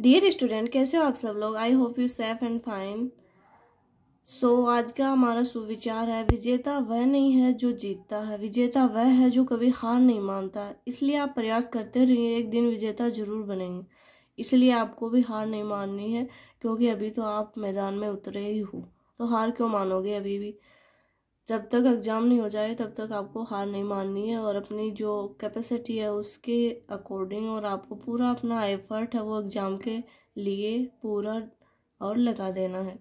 Dear student कैसे हो आप सब लोग I hope you safe and fine so आज का हमारा सुविचार है विजेता वह नहीं है जो जीतता है विजेता वह है जो कभी हार नहीं मानता इसलिए आप प्रयास करते रहिए एक दिन विजेता जरूर बनेंगे इसलिए आपको भी हार नहीं माननी है क्योंकि अभी तो आप मैदान में उतरे ही हो तो हार क्यों मानोगे अभी भी जब तक एग्ज़ाम नहीं हो जाए तब तक आपको हार नहीं माननी है और अपनी जो कैपेसिटी है उसके अकॉर्डिंग और आपको पूरा अपना एफर्ट है वो एग्ज़ाम के लिए पूरा और लगा देना है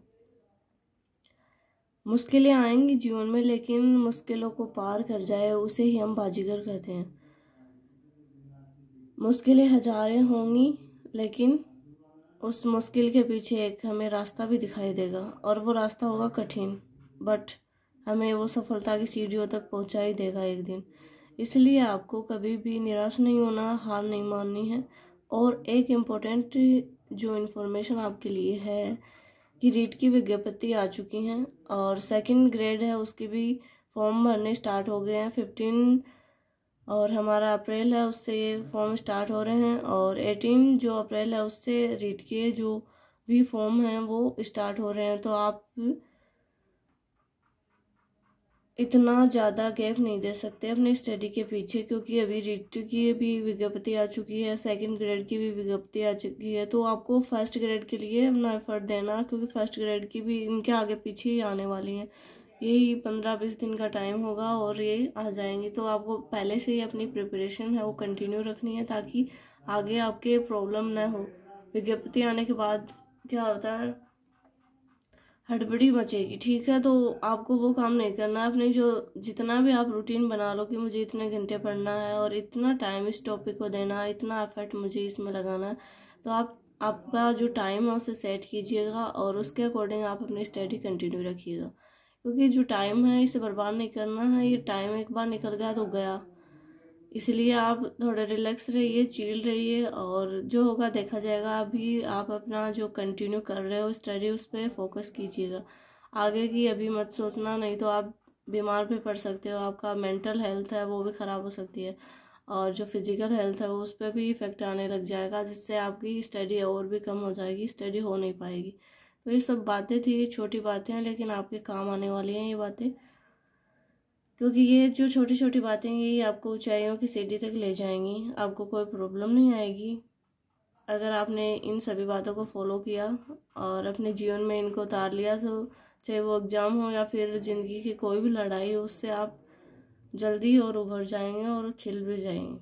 मुश्किलें आएंगी जीवन में लेकिन मुश्किलों को पार कर जाए उसे ही हम बाजीगर कहते हैं मुश्किलें हजारें होंगी लेकिन उस मुश्किल के पीछे एक हमें रास्ता भी दिखाई देगा और वो रास्ता होगा कठिन बट हमें वो सफलता की सीढ़ियों तक पहुँचा ही देगा एक दिन इसलिए आपको कभी भी निराश नहीं होना हार नहीं माननी है और एक इम्पोर्टेंट जो इन्फॉर्मेशन आपके लिए है कि रीट की विज्ञप्ति आ चुकी हैं और सेकंड ग्रेड है उसके भी फॉर्म भरने स्टार्ट हो गए हैं फिफ्टीन और हमारा अप्रैल है उससे फॉर्म स्टार्ट हो रहे हैं और एटीन जो अप्रैल है उससे रीट के जो भी फॉर्म हैं वो स्टार्ट हो रहे हैं तो आप इतना ज़्यादा गैप नहीं दे सकते अपनी स्टडी के पीछे क्योंकि अभी रिट की भी विज्ञप्ति आ चुकी है सेकंड ग्रेड की भी विज्ञप्ति आ चुकी है तो आपको फर्स्ट ग्रेड के लिए अपना एफर्ट देना क्योंकि फर्स्ट ग्रेड की भी इनके आगे पीछे ही आने वाली हैं यही पंद्रह बीस दिन का टाइम होगा और ये आ जाएंगी तो आपको पहले से ही अपनी प्रिपरेशन है वो कंटिन्यू रखनी है ताकि आगे आपके प्रॉब्लम ना हो विज्ञप्ति आने के बाद क्या होता है हड़बड़ी मचेगी ठीक है तो आपको वो काम नहीं करना है अपनी जो जितना भी आप रूटीन बना लो कि मुझे इतने घंटे पढ़ना है और इतना टाइम इस टॉपिक को देना है इतना एफर्ट मुझे इसमें लगाना है तो आप आपका जो टाइम है उसे सेट कीजिएगा और उसके अकॉर्डिंग आप अपनी स्टडी कंटिन्यू रखिएगा क्योंकि जो टाइम है इसे बर्बाद नहीं करना है ये टाइम एक बार निकल गया तो गया इसलिए आप थोड़ा रिलैक्स रहिए चिल रहिए और जो होगा देखा जाएगा अभी आप अपना जो कंटिन्यू कर रहे हो स्टडी उस पर फोकस कीजिएगा आगे की अभी मत सोचना नहीं तो आप बीमार भी पड़ सकते हो आपका मेंटल हेल्थ है वो भी ख़राब हो सकती है और जो फिज़िकल हेल्थ है वो उस पर भी इफ़ेक्ट आने लग जाएगा जिससे आपकी स्टडी और भी कम हो जाएगी स्टडी हो नहीं पाएगी तो ये सब बातें थी छोटी बातें हैं लेकिन आपके काम आने वाली हैं ये बातें क्योंकि ये जो छोटी छोटी बातें ये आपको ऊंचाइयों की सीढ़ी तक ले जाएंगी आपको कोई प्रॉब्लम नहीं आएगी अगर आपने इन सभी बातों को फॉलो किया और अपने जीवन में इनको उतार लिया तो चाहे वो एग्ज़ाम हो या फिर ज़िंदगी की कोई भी लड़ाई हो उससे आप जल्दी और उभर जाएंगे और खिल भी जाएंगे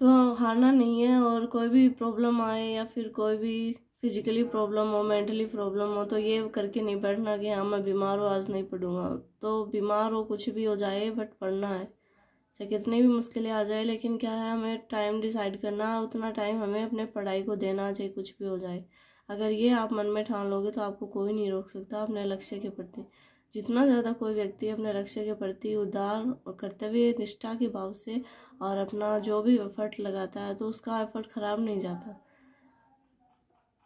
तो हारना नहीं है और कोई भी प्रॉब्लम आए या फिर कोई भी फिजिकली प्रॉब्लम हो मेंटली प्रॉब्लम हो तो ये करके नहीं बैठना कि हाँ मैं बीमार हूँ आज नहीं पढ़ूंगा तो बीमार हो कुछ भी हो जाए बट पढ़ना है चाहे कितनी भी मुश्किलें आ जाए लेकिन क्या है हमें टाइम डिसाइड करना उतना टाइम हमें अपने पढ़ाई को देना चाहिए कुछ भी हो जाए अगर ये आप मन में ठान लोगे तो आपको कोई नहीं रोक सकता अपने लक्ष्य के प्रति जितना ज़्यादा कोई व्यक्ति अपने लक्ष्य के प्रति उदार और कर्तव्य निष्ठा के भाव से और अपना जो भी एफर्ट लगाता है तो उसका एफर्ट ख़राब नहीं जाता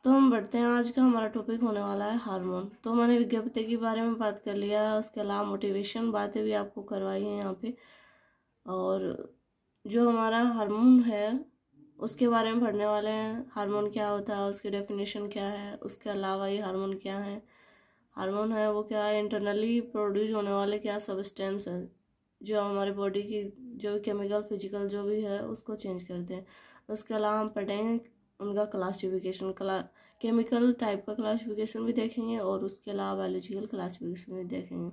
तो हम बढ़ते हैं आज का हमारा टॉपिक होने वाला है हार्मोन तो मैंने विज्ञप्ति के बारे में बात कर लिया है उसके अलावा मोटिवेशन बातें भी आपको करवाई हैं यहाँ पे और जो हमारा हार्मोन है उसके बारे में पढ़ने वाले हैं हार्मोन क्या होता है उसकी डेफिनेशन क्या है उसके अलावा ये हारमोन क्या है हारमोन है वो क्या है इंटरनली प्रोड्यूस होने वाले क्या सबस्टेंस है जो हमारे बॉडी की जो केमिकल फिजिकल जो भी है उसको चेंज करते हैं उसके अलावा हम पढ़ेंगे उनका क्लासिफिकेशन क्ला केमिकल टाइप का क्लासिफिकेशन भी देखेंगे और उसके अलावा बायोलॉजिकल क्लासिफिकेशन भी देखेंगे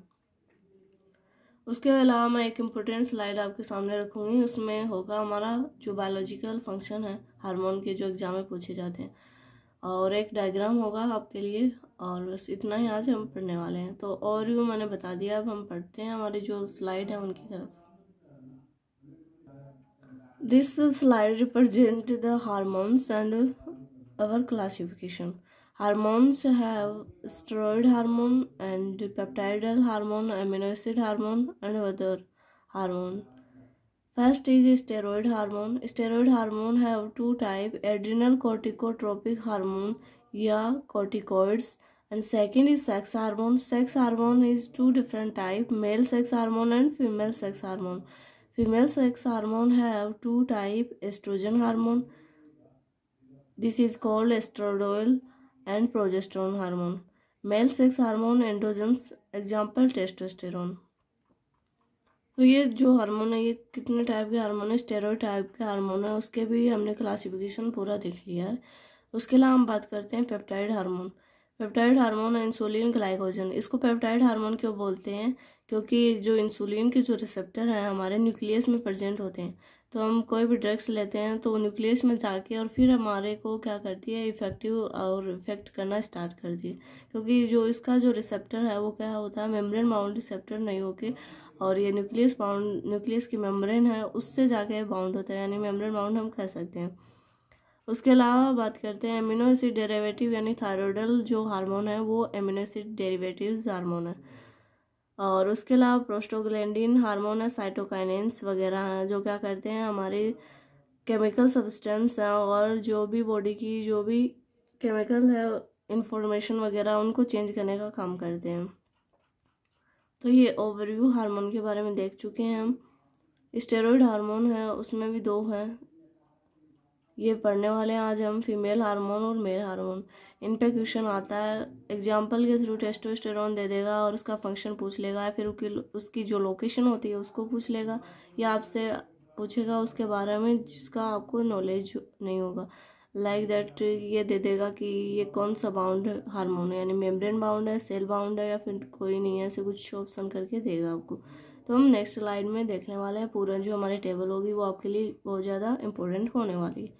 उसके अलावा मैं एक इम्पोर्टेंट स्लाइड आपके सामने रखूँगी उसमें होगा हमारा जो बायोलॉजिकल फंक्शन है हार्मोन के जो एग्ज़ाम में पूछे जाते हैं और एक डायग्राम होगा आपके लिए और बस इतना ही आज हम पढ़ने वाले हैं तो और भी मैंने बता दिया अब हम पढ़ते हैं हमारी जो स्लाइड है उनकी तरफ This slide represents the hormones and our classification. Hormones have steroid hormone and peptidal hormone, amino acid hormone and other hormone. First is steroid hormone. Steroid hormone have two type adrenal corticotropic hormone yeah, corticoids and second is sex hormone. Sex hormone is two different type male sex hormone and female sex hormone. Female sex hormone have two type estrogen hormone this is called estradiol and progesterone hormone male sex hormone androgens example testosterone तो ये जो hormone है ये कितने type के hormone है steroid type के hormone है उसके भी हमने क्लासिफिकेशन पूरा देख लिया है उसके अलावा हम बात करते हैं पेप्टाइड हार्मोन पेप्टाइड हार्मोन और इंसुलिन ग्लाइकोजन इसको पेप्टाइड हार्मोन क्यों बोलते हैं क्योंकि जो इंसुलिन के जो रिसेप्टर हैं हमारे न्यूक्लियस में प्रजेंट होते हैं तो हम कोई भी ड्रग्स लेते हैं तो न्यूक्लियस में जाके और फिर हमारे को क्या करती है इफ़ेक्टिव और इफ़ेक्ट करना स्टार्ट करती है क्योंकि जो इसका जो रिसेप्टर है वो क्या होता है मेम्ब्रेन बाउंड रिसेप्टर नहीं होके और ये न्यूक्लियस बाउंड न्यूक्लियस की मेम्ब्रेन है उससे जाके बाउंड होता है यानी मेम्ब्रेन बाउंड हम कह सकते हैं उसके अलावा बात करते हैं एमिनो एसिड डेरेवेटिव यानी थायरोडल जो हार्मोन है वो एमिनो एसिड डेरेवेटिव हार्मोन है और उसके अलावा प्रोस्टोग्लैंडिन हारमोन साइटोकाइनेंस वगैरह जो क्या करते हैं हमारे केमिकल सब्सटेंस हैं और जो भी बॉडी की जो भी केमिकल है इंफॉर्मेशन वगैरह उनको चेंज करने का काम करते हैं तो ये ओवरव्यू हार्मोन के बारे में देख चुके हैं हम स्टेरॉयड हार्मोन है उसमें भी दो हैं ये पढ़ने वाले हैं आज हम फीमेल हार्मोन और मेल हार्मोन इन पे क्वेश्चन आता है एग्जाम्पल के थ्रू टेस्टोस्टेरोन दे देगा और उसका फंक्शन पूछ लेगा फिर उसकी उसकी जो लोकेशन होती है उसको पूछ लेगा या आपसे पूछेगा उसके बारे में जिसका आपको नॉलेज नहीं होगा लाइक like दैट ये दे देगा कि ये कौन सा बाउंड हारमोन है यानी मेम्ब्रेन बाउंड है सेल बाउंड है या फिर कोई नहीं है ऐसे कुछ ऑप्शन करके देगा आपको तो हम नेक्स्ट स्लाइड में देखने वाले हैं पूरा जो हमारी टेबल होगी वो आपके लिए बहुत ज़्यादा इंपॉर्टेंट होने वाली है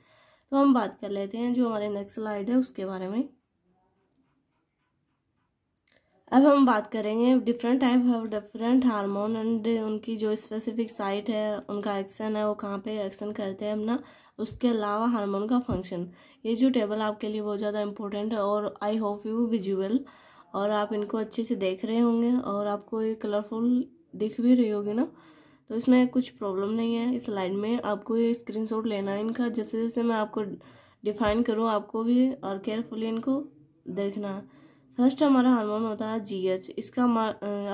तो हम बात कर लेते हैं जो हमारे नेक्स्ट स्लाइड है उसके बारे में अब हम बात करेंगे different type of different hormone and उनकी जो स्पेसिफिक साइट है उनका एक्शन है वो कहाँ पे एक्शन करते हैं अपना उसके अलावा हार्मोन का फंक्शन ये जो टेबल आपके लिए बहुत ज़्यादा इंपॉर्टेंट है और आई होप यू विजुअल और आप इनको अच्छे से देख रहे होंगे और आपको ये कलरफुल दिख भी रही होगी ना तो इसमें कुछ प्रॉब्लम नहीं है इस लाइन में आपको ये स्क्रीन लेना है इनका जैसे जैसे मैं आपको डिफाइन करूँ आपको भी और केयरफुली इनको देखना है फर्स्ट हमारा हार्मोन होता है जी एच इसका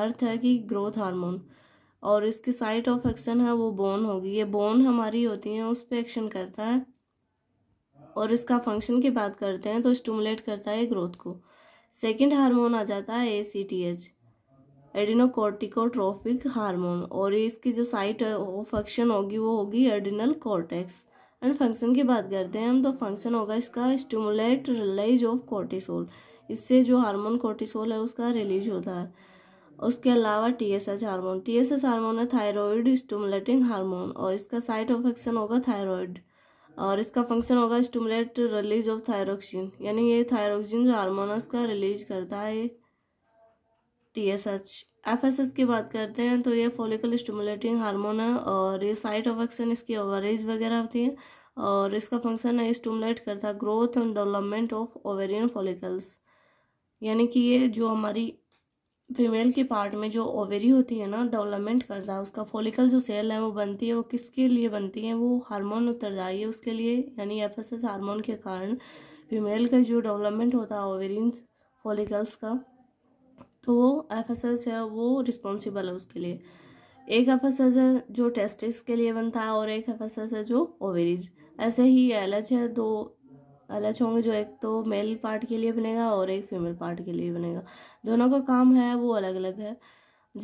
अर्थ है कि ग्रोथ हार्मोन और इसकी साइट ऑफ एक्शन है वो बोन होगी ये बोन हमारी होती है उस पर एक्शन करता है और इसका फंक्शन की बात करते हैं तो स्टूमुलेट करता है ग्रोथ को सेकंड हार्मोन आ जाता है A C T H adrenocorticotrophic hormone और इसकी जो साइट फंक्शन होगी वो होगी एडिनल कॉर्टेक्स एंड फंक्शन की बात करते हैं हम तो फंक्शन होगा इसका स्टिमुलेट रिलीज ऑफ कॉर्टिसोल इससे जो हार्मोन कोर्टिसोल है उसका रिलीज होता है उसके अलावा T S H hormone T S S hormone है थायरॉयड स्टमुलेटिंग हार्मोन और इसका साइट ऑफ एक्शन होगा थायरॉयड और इसका फंक्शन होगा स्टमुलेट रिलीज ऑफ थायरोक्सिन यानी ये थायरोक्सिन जो हार्मोन है उसका रिलीज करता है T S H F S S की बात करते हैं तो ये फॉलिकल स्टिमुलेटिंग हार्मोन है और ये साइट ऑफ एक्शन इसकी ओवरेज वगैरह होती है और इसका फंक्शन है स्टूमुलेट करता है growth and development of ovarian follicles यानी कि ये जो हमारी फीमेल के पार्ट में जो ओवेरी होती है ना डेवलपमेंट करता है उसका फॉलिकल जो सेल है वो बनती है वो किसके लिए बनती है वो हार्मोन उत्तरदायी है उसके लिए यानी एफ एस एस हार्मोन के कारण फीमेल का जो डेवलपमेंट होता है ओवेरियन फॉलिकल्स का तो वो एफ एस है वो रिस्पॉन्सिबल है उसके लिए एक एफ एस एस है जो टेस्टिस के लिए बनता है और एक एफ एस एस है जो ओवेरीज ऐसे ही एल एच है दो एल एच होंगे जो एक तो मेल पार्ट के लिए बनेगा और एक फीमेल पार्ट के लिए बनेगा दोनों का काम है वो अलग अलग है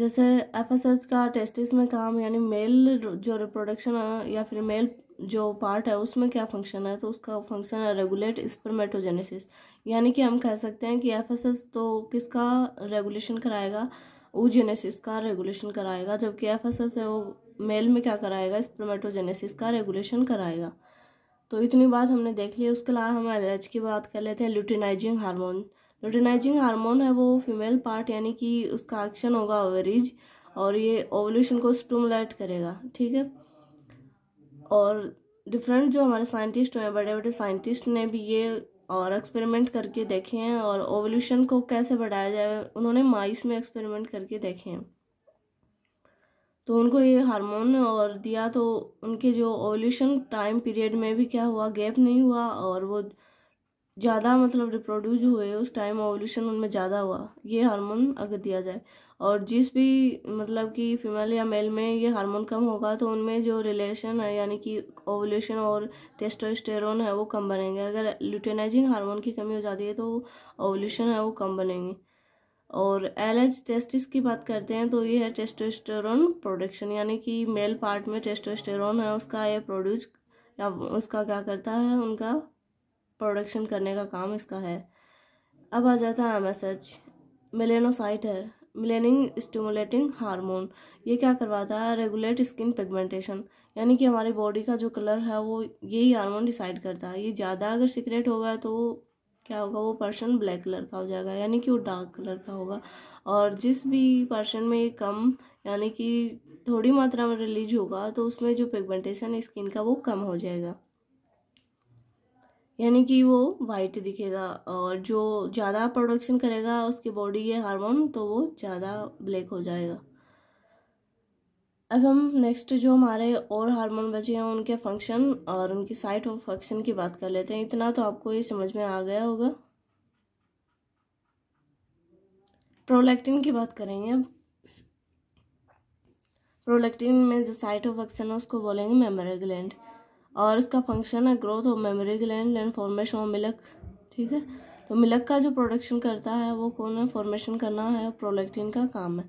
जैसे एफ एस एस का टेस्टिस में काम यानी मेल जो रिप्रोडक्शन या फिर मेल जो पार्ट है उसमें क्या फंक्शन है तो उसका फंक्शन है रेगुलेट स्पर्मेटोजेनेसिस यानी कि हम कह सकते हैं कि एफएसएस तो किसका रेगुलेशन कराएगा ऊजेनेसिस का रेगुलेशन कराएगा जबकि एफएसएस है वो मेल में क्या कराएगा स्पर्मेटोजेनेसिस का रेगुलेशन कराएगा तो इतनी बात हमने देख ली उसके अलावा हम एल की बात कर लेते हैं ल्यूटिनाइजिंग हार्मोन ल्यूटिनाइजिंग हार्मोन है वो फीमेल पार्ट यानी कि उसका एक्शन होगा ओवरीज और ये ओवल्यूशन को स्टूमुलेट करेगा ठीक है और डिफरेंट जो हमारे साइंटिस्ट हैं बड़े बड़े साइंटिस्ट ने भी ये और एक्सपेरिमेंट करके देखे हैं और ओवल्यूशन को कैसे बढ़ाया जाए उन्होंने माइस में एक्सपेरिमेंट करके देखे हैं तो उनको ये हार्मोन और दिया तो उनके जो ओवल्यूशन टाइम पीरियड में भी क्या हुआ गैप नहीं हुआ और वो ज़्यादा मतलब रिप्रोड्यूस हुए उस टाइम ओवल्यूशन उनमें ज़्यादा हुआ ये हार्मोन अगर दिया जाए और जिस भी मतलब कि फीमेल या मेल में ये हार्मोन कम होगा तो उनमें जो रिलेशन है यानी कि ओवुलेशन और टेस्टोस्टेरोन है वो कम बनेंगे अगर ल्यूटेनाइजिंग हार्मोन की कमी हो जाती है तो ओवुलेशन है वो कम बनेंगे और एल एच टेस्टिस की बात करते हैं तो ये है टेस्टोस्टेरोन प्रोडक्शन यानी कि मेल पार्ट में टेस्टोस्टेरोन है उसका ये प्रोड्यूस या उसका क्या करता है उनका प्रोडक्शन करने का काम इसका है अब आ जाता है एम एस एच मेलेनोसाइट है मिलेनिंग स्टिमुलेटिंग हार्मोन ये क्या करवाता है रेगुलेट स्किन पिगमेंटेशन यानी कि हमारी बॉडी का जो कलर है वो यही हार्मोन डिसाइड करता है ये ज़्यादा अगर सिक्रेट होगा तो क्या होगा वो पर्सन ब्लैक कलर का हो जाएगा यानी कि वो डार्क कलर का होगा और जिस भी पर्सन में कम यानी कि थोड़ी मात्रा में रिलीज होगा तो उसमें जो पिगमेंटेशन स्किन का वो कम हो जाएगा यानी कि वो वाइट दिखेगा और जो ज़्यादा प्रोडक्शन करेगा उसके बॉडी के हार्मोन तो वो ज़्यादा ब्लैक हो जाएगा अब हम नेक्स्ट जो हमारे और हार्मोन बचे हैं उनके फंक्शन और उनकी साइट ऑफ फंक्शन की बात कर लेते हैं इतना तो आपको ये समझ में आ गया होगा प्रोलैक्टिन की बात करेंगे अब प्रोलैक्टिन में जो साइट ऑफ फंक्शन है उसको बोलेंगे मेमोरी ग्लैंड और इसका फंक्शन है growth of memory gland and formation of milk ठीक है तो मिलक का जो प्रोडक्शन करता है वो कौन है फॉर्मेशन करना है प्रोलेक्टिन का काम है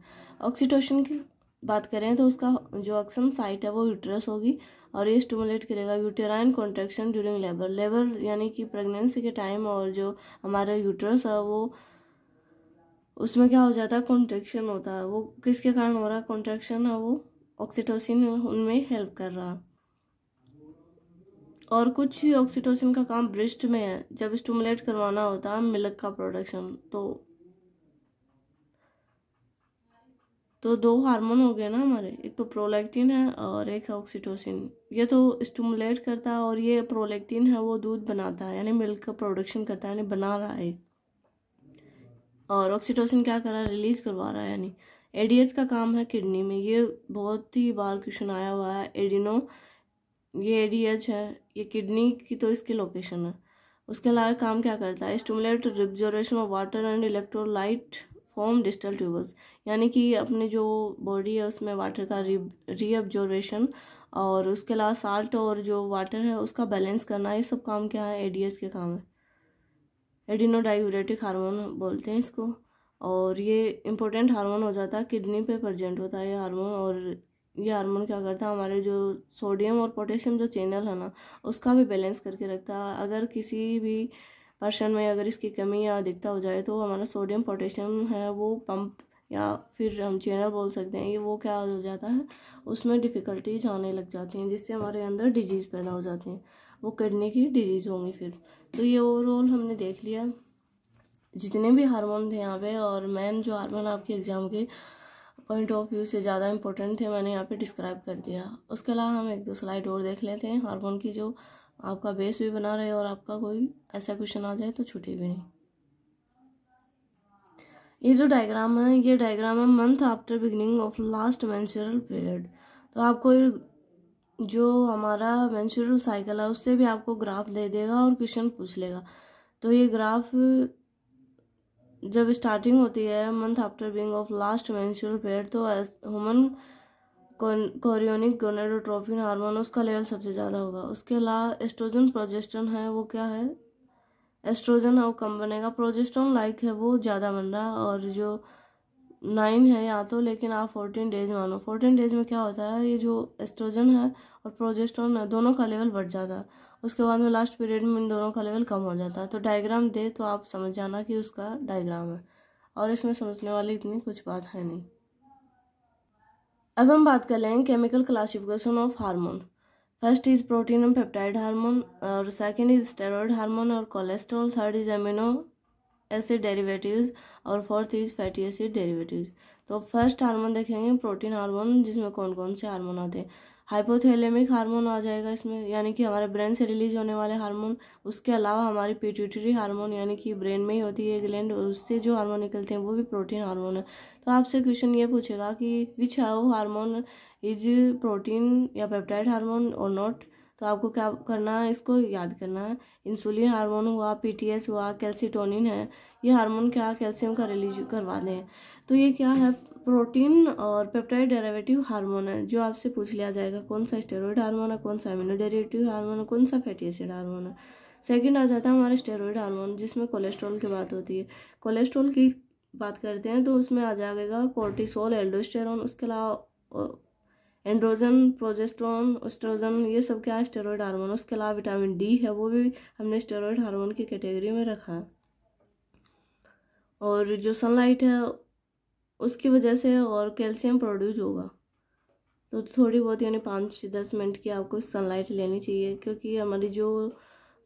ऑक्सीटोशन की बात करें तो उसका जो ऑक्सन साइट है वो यूट्रस होगी और ये स्टूमुलेट करेगा uterine contraction during labour labour यानी कि प्रेगनेंसी के टाइम और जो हमारा यूट्रस है वो उसमें क्या हो जाता है कॉन्ट्रेक्शन होता है वो किसके कारण हो रहा है कॉन्ट्रेक्शन है वो ऑक्सीटोसिन उनमें हेल्प कर रहा है और कुछ ही ऑक्सीटोसिन का काम ब्रिस्ट में है जब स्टूमुलेट करवाना होता है मिल्क का प्रोडक्शन तो तो दो हार्मोन हो गए ना हमारे एक तो प्रोलैक्टिन है और एक है ऑक्सीटोसिन ये तो स्टूमुलेट करता है और ये प्रोलैक्टिन है वो दूध बनाता है यानी मिल्क का प्रोडक्शन करता है यानी बना रहा है और ऑक्सीटोसिन क्या कर रहा है रिलीज करवा रहा है यानी एडीएस का काम है किडनी में ये बहुत ही बार क्वेश्चन आया हुआ है एडिनो ये एडीएच है ये किडनी की तो इसकी लोकेशन है उसके अलावा काम क्या करता है stimulate reabsorption of water and electrolyte form distal tubules यानी कि अपने जो बॉडी है उसमें वाटर का रीअब्जॉर्वेशन और उसके अलावा साल्ट और जो वाटर है उसका बैलेंस करना ये सब काम क्या है एडीएस के काम है एडिनोडायूरेटिक हार्मोन बोलते हैं इसको और ये इम्पोर्टेंट हार्मोन हो जाता है किडनी पे प्रजेंट होता है ये हार्मोन और ये हार्मोन क्या करता है हमारे जो सोडियम और पोटेशियम जो चैनल है ना उसका भी बैलेंस करके रखता है अगर किसी भी पर्सन में अगर इसकी कमी या अधिकता हो जाए तो हमारा सोडियम पोटेशियम है वो पंप या फिर हम चैनल बोल सकते हैं ये वो क्या हो जाता है उसमें डिफ़िकल्टीज आने लग जाती हैं जिससे हमारे अंदर डिजीज़ पैदा हो जाती हैं वो किडनी की डिजीज़ होंगी फिर तो ये ओवरऑल हमने देख लिया जितने भी हार्मोन थे यहाँ पे और मेन जो हार्मोन आपके एग्ज़ाम के पॉइंट ऑफ व्यू से ज़्यादा इंपॉर्टेंट थे मैंने यहाँ पे डिस्क्राइब कर दिया उसके अलावा हम एक दो स्लाइड और देख लेते हैं हारमोन की जो आपका बेस भी बना रहे और आपका कोई ऐसा क्वेश्चन आ जाए तो छुटे भी नहीं ये जो डायग्राम है ये डायग्राम है month after beginning of last menstrual period तो आपको जो हमारा मैंसुरल साइकिल है उससे भी आपको ग्राफ दे देगा और क्वेश्चन पूछ लेगा तो ये ग्राफ जब स्टार्टिंग होती है month after being of last menstrual period तो ह्यूमन कोरियोनिक गोनेडोट्रोफिन हार्मोन उसका लेवल सबसे ज़्यादा होगा उसके अलावा एस्ट्रोजन प्रोजेस्टन है वो क्या है एस्ट्रोजन है वो कम बनेगा प्रोजेस्ट्रॉन लाइक है वो ज़्यादा बन रहा है और जो नाइन है या तो लेकिन आप फोर्टीन डेज मानो फोर्टीन डेज में क्या होता है ये जो एस्ट्रोजन है और प्रोजेस्टोन है दोनों का लेवल बढ़ जाता है उसके बाद में लास्ट पीरियड में इन दोनों का लेवल कम हो जाता है तो डायग्राम दे तो आप समझ जाना कि उसका डायग्राम है और इसमें समझने वाली इतनी कुछ बात है नहीं अब हम बात कर लेंगे chemical classification of hormone first is protein and peptide hormone और सेकेंड इज स्टेरॉइड हार्मोन और cholesterol third is amino acid derivatives और fourth is fatty acid derivatives तो फर्स्ट हार्मोन देखेंगे प्रोटीन हार्मोन जिसमें कौन कौन से हार्मोन आते हैं हाइपोथैलेमिक हार्मोन आ जाएगा इसमें यानी कि हमारे ब्रेन से रिलीज होने वाले हार्मोन उसके अलावा हमारी पिट्यूटरी हार्मोन यानी कि ब्रेन में ही होती है ग्लैंड उससे जो हार्मोन निकलते हैं वो भी प्रोटीन हार्मोन है तो आपसे क्वेश्चन ये पूछेगा कि which how hormone is protein या पेप्टाइड हारमोन और नॉट तो आपको क्या करना है इसको याद करना है इंसुलिन हार्मोन हुआ पी हुआ कैल्सिटोनिन है ये हार्मोन क्या कैल्शियम का रिलीज करवा दें तो ये क्या है प्रोटीन और पेप्टाइड डेरिवेटिव हार्मोन है जो आपसे पूछ लिया जाएगा कौन सा स्टेरॉइड हार्मोन है कौन सा अमीनो डेरिवेटिव हार्मोन है कौन सा फैटी एसिड हार्मोन है सेकंड आ जाता है हमारे स्टेरॉइड हार्मोन जिसमें कोलेस्ट्रॉल की बात होती है कोलेस्ट्रॉल की बात करते हैं तो उसमें आ जाएगा कोर्टिसोल एल्डोस्टेरॉन उसके अलावा एंड्रोजन प्रोजेस्ट्रॉन ओस्ट्रोजन ये सब क्या है स्टेरॉयड हार्मोन उसके अलावा विटामिन डी है वो भी हमने स्टेरॉयड हार्मोन की कैटेगरी में रखा है और जो सनलाइट है उसकी वजह से और कैल्शियम प्रोड्यूस होगा तो थोड़ी बहुत यानी पाँच दस मिनट की आपको सनलाइट लेनी चाहिए क्योंकि हमारी जो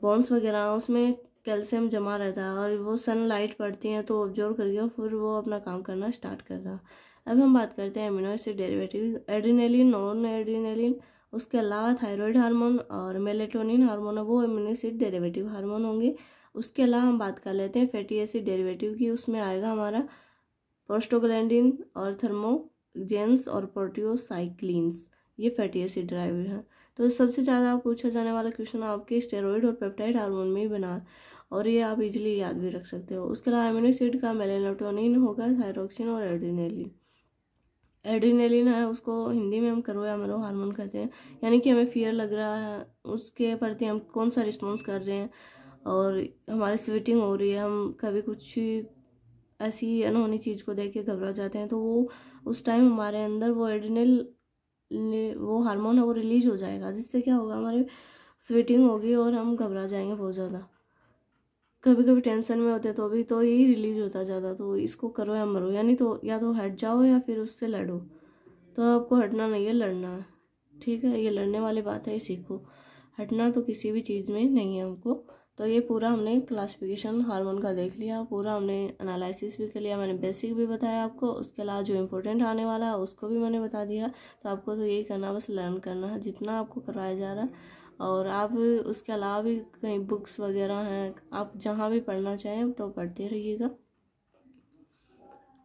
बोन्स वगैरह हैं उसमें कैल्शियम जमा रहता है और वो सनलाइट पड़ती हैं तो ऑब्जर्व करके फिर वो अपना काम करना स्टार्ट करता है अब हम बात करते हैं amino acid derivative adrenaline non adrenaline उसके अलावा थायराइड हार्मोन और मेलेटोनिन हार्मोन वो अमीनो एसिड डेरिवेटिव हार्मोन होंगे उसके अलावा हम बात कर लेते हैं फैटी एसिड डेरिवेटिव की उसमें आएगा हमारा प्रोस्टोग्लैंडिन और थर्मोजेंस और प्रोटियोसाइक्लिनस ये फैटी एसिड ड्राइव हैं तो सबसे ज़्यादा पूछा जाने वाला क्वेश्चन आपके स्टेरॉइड और पेप्टाइड हार्मोन में ही बना और ये आप इजीली याद भी रख सकते हो उसके अलावा एमिनो एसिड का मेलेनोटोनिन होगा थायरोक्सिन और एड्रीनेलिन एड्रीनेलिन है उसको हिंदी में हम करो या मेरो हार्मोन कहते हैं यानी कि हमें फियर लग रहा है उसके प्रति हम कौन सा रिस्पॉन्स कर रहे हैं और हमारी स्वेटिंग हो रही है हम कभी कुछ ऐसी अनहोनी चीज़ को देख के घबरा जाते हैं तो वो उस टाइम हमारे अंदर वो एडिनल वो हार्मोन है वो रिलीज हो जाएगा जिससे क्या होगा हमारे स्वेटिंग होगी और हम घबरा जाएंगे बहुत ज़्यादा कभी कभी टेंशन में होते तो अभी तो यही रिलीज होता ज़्यादा तो इसको करो या मरो यानी तो या तो हट जाओ या फिर उससे लड़ो तो आपको हटना नहीं है लड़ना ठीक है ये लड़ने वाली बात है ये सीखो हटना तो किसी भी चीज़ में नहीं है हमको तो ये पूरा हमने क्लासिफिकेशन हार्मोन का देख लिया पूरा हमने एनालिसिस भी कर लिया मैंने बेसिक भी बताया आपको उसके अलावा जो इम्पोर्टेंट आने वाला है उसको भी मैंने बता दिया तो आपको तो यही करना बस लर्न करना है जितना आपको करवाया जा रहा है और आप उसके अलावा भी कहीं बुक्स वगैरह हैं आप जहाँ भी पढ़ना चाहें तो पढ़ते रहिएगा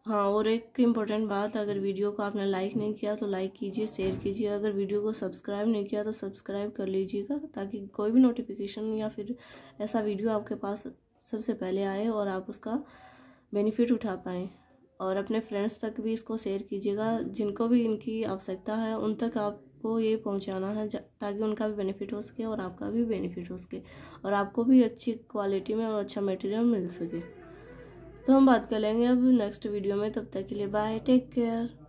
हाँ और एक इम्पोर्टेंट बात अगर वीडियो को आपने लाइक नहीं किया तो लाइक कीजिए शेयर कीजिए अगर वीडियो को सब्सक्राइब नहीं किया तो सब्सक्राइब कर लीजिएगा ताकि कोई भी नोटिफिकेशन या फिर ऐसा वीडियो आपके पास सबसे पहले आए और आप उसका बेनिफिट उठा पाएँ और अपने फ्रेंड्स तक भी इसको शेयर कीजिएगा जिनको भी इनकी आवश्यकता है उन तक आपको ये पहुंचाना है ताकि उनका भी बेनिफिट हो सके और आपका भी बेनिफिट हो सके और आपको भी अच्छी क्वालिटी में और अच्छा मटेरियल मिल सके तो हम बात कर लेंगे अब नेक्स्ट वीडियो में तब तक के लिए बाय टेक केयर